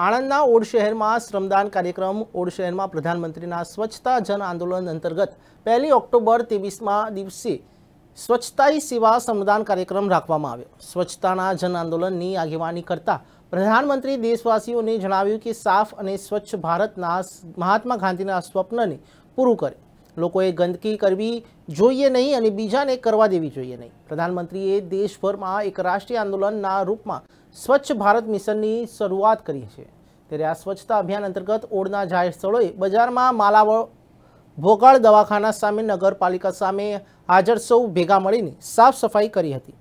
આણંદના odd શહેરમાં શ્રમદાન કાર્યક્રમ ઓડ શહેરમાં પ્રધાનમંત્રીના સ્વચ્છતા જન આંદોલન અંતર્ગત પહેલી ઓક્ટોબર ત્રેવીસમાં દિવસે સ્વચ્છતાઈ સેવા શ્રમદાન કાર્યક્રમ રાખવામાં આવ્યો સ્વચ્છતાના જન આંદોલનની આગેવાની કરતા પ્રધાનમંત્રી દેશવાસીઓને જણાવ્યું કે સાફ અને સ્વચ્છ ભારતના મહાત્મા ગાંધીના સ્વપ્નને પૂરું કરે લોકોએ ગંદકી કરવી જોઈએ નહીં અને બીજાને કરવા દેવી જોઈએ નહીં પ્રધાનમંત્રીએ દેશભરમાં એક રાષ્ટ્રીય આંદોલનના રૂપમાં સ્વચ્છ ભારત મિશનની શરૂઆત કરી છે ત્યારે આ સ્વચ્છતા અભિયાન અંતર્ગત ઓળના જાહેર સ્થળોએ બજારમાં માલાવળ ભોગાળ દવાખાના સામે નગરપાલિકા સામે હાજર સૌ ભેગા મળીને સાફ સફાઈ કરી હતી